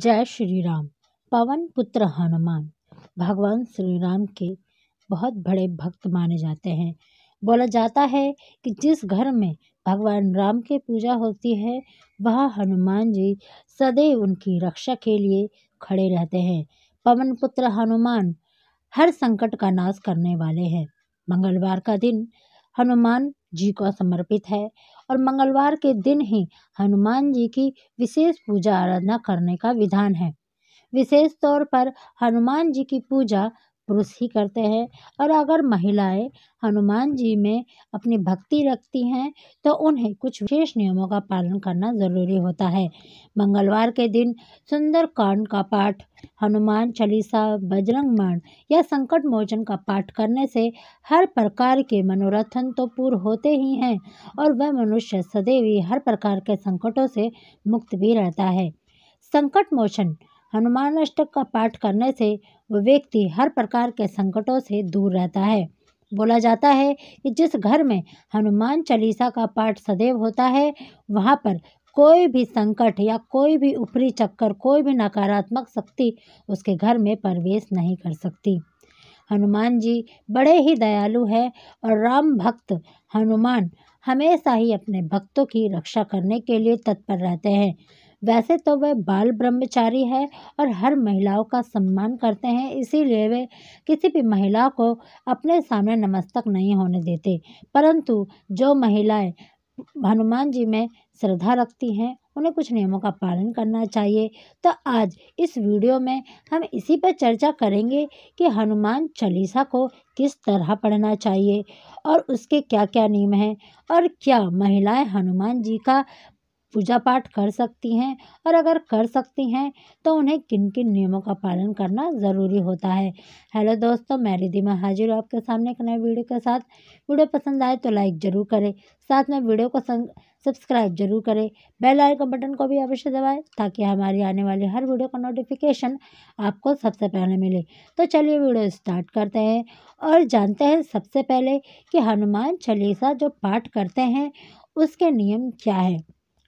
जय श्री राम पवन पुत्र हनुमान भगवान श्री राम के बहुत बड़े भक्त माने जाते हैं बोला जाता है कि जिस घर में भगवान राम की पूजा होती है वह हनुमान जी सदैव उनकी रक्षा के लिए खड़े रहते हैं पवन पुत्र हनुमान हर संकट का नाश करने वाले हैं मंगलवार का दिन हनुमान जी को समर्पित है और मंगलवार के दिन ही हनुमान जी की विशेष पूजा आराधना करने का विधान है विशेष तौर पर हनुमान जी की पूजा पुरुष ही करते हैं और अगर महिलाएँ हनुमान जी में अपनी भक्ति रखती हैं तो उन्हें कुछ विशेष नियमों का पालन करना ज़रूरी होता है मंगलवार के दिन सुंदर कांड का पाठ हनुमान चालीसा बजरंग मान या संकट मोचन का पाठ करने से हर प्रकार के मनोरथन तो पूर्ण होते ही हैं और वह मनुष्य सदैव ही हर प्रकार के संकटों से मुक्त भी रहता है संकट मोचन हनुमान अष्टक का पाठ करने से व्यक्ति हर प्रकार के संकटों से दूर रहता है बोला जाता है कि जिस घर में हनुमान चालीसा का पाठ सदैव होता है वहाँ पर कोई भी संकट या कोई भी ऊपरी चक्कर कोई भी नकारात्मक शक्ति उसके घर में प्रवेश नहीं कर सकती हनुमान जी बड़े ही दयालु हैं और राम भक्त हनुमान हमेशा ही अपने भक्तों की रक्षा करने के लिए तत्पर रहते हैं वैसे तो वह बाल ब्रह्मचारी है और हर महिलाओं का सम्मान करते हैं इसीलिए वे किसी भी महिला को अपने सामने नमस्तक नहीं होने देते परंतु जो महिलाएं हनुमान जी में श्रद्धा रखती हैं उन्हें कुछ नियमों का पालन करना चाहिए तो आज इस वीडियो में हम इसी पर चर्चा करेंगे कि हनुमान चालीसा को किस तरह पढ़ना चाहिए और उसके क्या क्या नियम हैं और क्या महिलाएं हनुमान जी का पूजा पाठ कर सकती हैं और अगर कर सकती हैं तो उन्हें किन किन नियमों का पालन करना ज़रूरी होता है हेलो दोस्तों मैं में हाजिर हूँ आपके सामने एक नए वीडियो के साथ वीडियो पसंद आए तो लाइक ज़रूर करें साथ में वीडियो को सब्सक्राइब जरूर करें बेल आइकन बटन को भी अवश्य दबाएं ताकि हमारी आने वाली हर वीडियो का नोटिफिकेशन आपको सबसे पहले मिले तो चलिए वीडियो स्टार्ट करते हैं और जानते हैं सबसे पहले कि हनुमान चालीसा जो पाठ करते हैं उसके नियम क्या है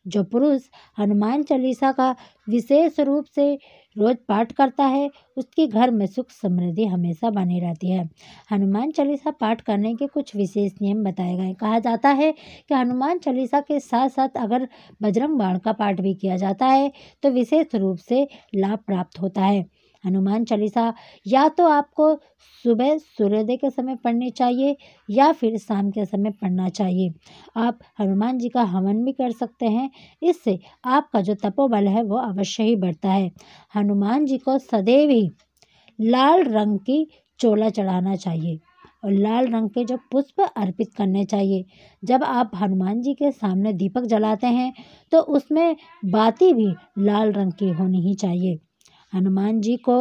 जो पुरुष हनुमान चालीसा का विशेष रूप से रोज पाठ करता है उसके घर में सुख समृद्धि हमेशा बनी रहती है हनुमान चालीसा पाठ करने के कुछ विशेष नियम बताए गए कहा जाता है कि हनुमान चालीसा के साथ साथ अगर बजरंग बाण का पाठ भी किया जाता है तो विशेष रूप से लाभ प्राप्त होता है हनुमान चालीसा या तो आपको सुबह सूर्योदय के समय पढ़नी चाहिए या फिर शाम के समय पढ़ना चाहिए आप हनुमान जी का हवन भी कर सकते हैं इससे आपका जो तपोबल है वो अवश्य ही बढ़ता है हनुमान जी को सदैव ही लाल रंग की चोला चढ़ाना चाहिए और लाल रंग के जो पुष्प अर्पित करने चाहिए जब आप हनुमान जी के सामने दीपक जलाते हैं तो उसमें बाती भी लाल रंग की होनी ही चाहिए हनुमान जी को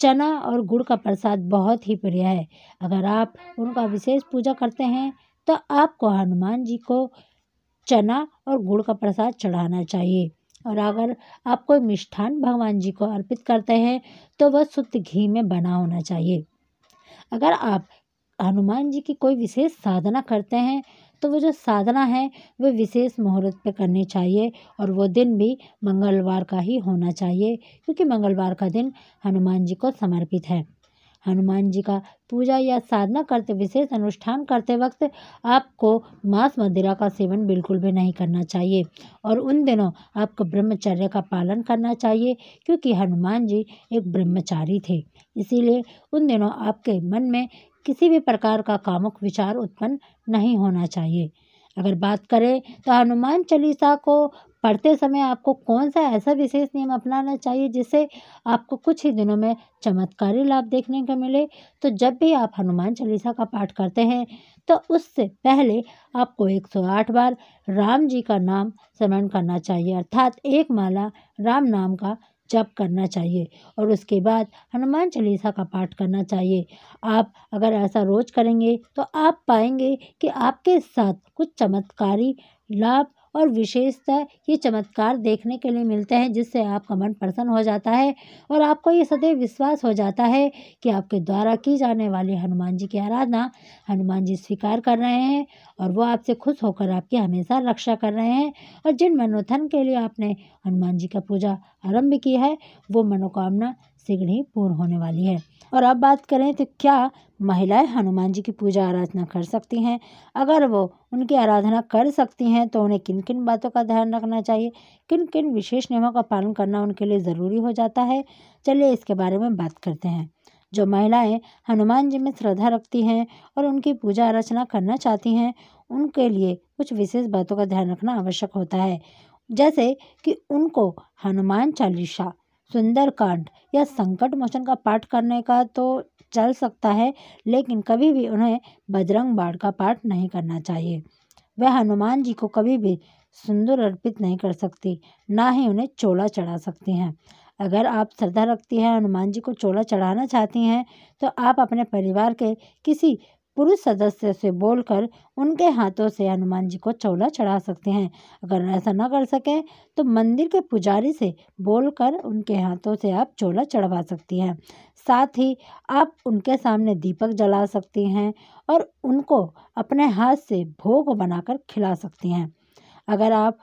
चना और गुड़ का प्रसाद बहुत ही प्रिय है अगर आप उनका विशेष पूजा करते हैं तो आपको हनुमान जी को चना और गुड़ का प्रसाद चढ़ाना चाहिए और अगर आप कोई मिष्ठान भगवान जी को अर्पित करते हैं तो वह शुद्ध घी में बना होना चाहिए अगर आप हनुमान जी की कोई विशेष साधना करते हैं तो वो जो साधना है वह विशेष मुहूर्त पर करनी चाहिए और वो दिन भी मंगलवार का ही होना चाहिए क्योंकि मंगलवार का दिन हनुमान जी को समर्पित है हनुमान जी का पूजा या साधना करते विशेष अनुष्ठान करते वक्त आपको मांस मदिरा का सेवन बिल्कुल भी नहीं करना चाहिए और उन दिनों आपको ब्रह्मचर्य का पालन करना चाहिए क्योंकि हनुमान जी एक ब्रह्मचारी थे इसीलिए उन दिनों आपके मन में किसी भी प्रकार का कामुक विचार उत्पन्न नहीं होना चाहिए अगर बात करें तो हनुमान चालीसा को पढ़ते समय आपको कौन सा ऐसा विशेष नियम अपनाना चाहिए जिससे आपको कुछ ही दिनों में चमत्कारी लाभ देखने को मिले तो जब भी आप हनुमान चालीसा का पाठ करते हैं तो उससे पहले आपको 108 बार राम जी का नाम स्मरण करना चाहिए अर्थात एक माला राम नाम का जप करना चाहिए और उसके बाद हनुमान चालीसा का पाठ करना चाहिए आप अगर ऐसा रोज़ करेंगे तो आप पाएंगे कि आपके साथ कुछ चमत्कारी लाभ और विशेषतः ये चमत्कार देखने के लिए मिलते हैं जिससे आपका मन प्रसन्न हो जाता है और आपको ये सदैव विश्वास हो जाता है कि आपके द्वारा की जाने वाली हनुमान जी की आराधना हनुमान जी स्वीकार कर रहे हैं और वो आपसे खुश होकर आपकी हमेशा रक्षा कर रहे हैं और जिन मनोथन के लिए आपने हनुमान जी का पूजा आरंभ की है वो मनोकामना ही पूर्ण होने वाली है और अब बात करें तो क्या महिलाएं हनुमान जी की पूजा आराधना कर सकती हैं अगर वो उनकी आराधना कर सकती हैं तो उन्हें किन किन बातों का ध्यान रखना चाहिए किन किन विशेष नियमों का पालन करना उनके लिए ज़रूरी हो जाता है चलिए इसके बारे में बात करते हैं जो महिलाएं हनुमान जी में श्रद्धा रखती हैं और उनकी पूजा आराधना करना चाहती हैं उनके लिए कुछ विशेष बातों का ध्यान रखना आवश्यक होता है जैसे कि उनको हनुमान चालीसा सुंदरकांड या संकट मोचन का पाठ करने का तो चल सकता है लेकिन कभी भी उन्हें बजरंग बाण का पाठ नहीं करना चाहिए वह हनुमान जी को कभी भी सुंदर अर्पित नहीं कर सकती ना ही उन्हें चोला चढ़ा सकती हैं अगर आप श्रद्धा रखती हैं हनुमान जी को चोला चढ़ाना चाहती हैं तो आप अपने परिवार के किसी पुरुष सदस्य से बोलकर उनके हाथों से हनुमान जी को चौला चढ़ा सकते हैं अगर ऐसा ना कर सकें तो मंदिर के पुजारी से बोलकर उनके हाथों से आप चोला चढ़वा सकती हैं साथ ही आप उनके सामने दीपक जला सकती हैं और उनको अपने हाथ से भोग बनाकर खिला सकती हैं अगर आप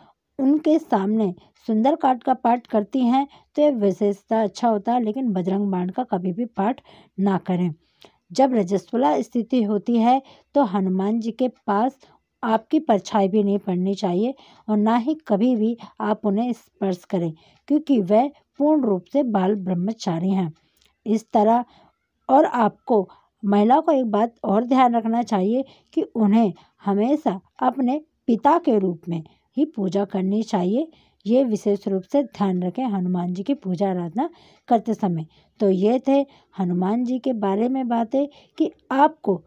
उनके सामने सुंदर काट का पाठ करती हैं तो यह विशेषता अच्छा होता है लेकिन बजरंग बाण का कभी भी पाठ ना करें जब रजस्वला स्थिति होती है तो हनुमान जी के पास आपकी परछाई भी नहीं पड़नी चाहिए और ना ही कभी भी आप उन्हें स्पर्श करें क्योंकि वह पूर्ण रूप से बाल ब्रह्मचारी हैं इस तरह और आपको महिला को एक बात और ध्यान रखना चाहिए कि उन्हें हमेशा अपने पिता के रूप में ही पूजा करनी चाहिए ये विशेष रूप से ध्यान रखें हनुमान जी की पूजा आराधना करते समय तो ये थे हनुमान जी के बारे में बातें कि आपको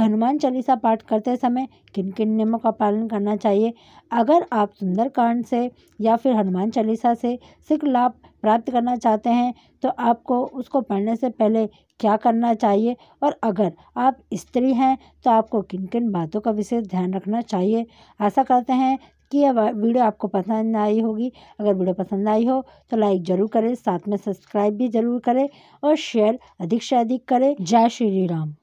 हनुमान चालीसा पाठ करते समय किन किन नियमों का पालन करना चाहिए अगर आप सुंदरकांड से या फिर हनुमान चालीसा से सिख लाभ प्राप्त करना चाहते हैं तो आपको उसको पढ़ने से पहले क्या करना चाहिए और अगर आप स्त्री हैं तो आपको किन किन बातों का विशेष ध्यान रखना चाहिए ऐसा करते हैं कि यह वीडियो आपको पसंद आई होगी अगर वीडियो पसंद आई हो तो लाइक ज़रूर करें साथ में सब्सक्राइब भी ज़रूर करें और शेयर अधिक से अधिक करें जय श्री राम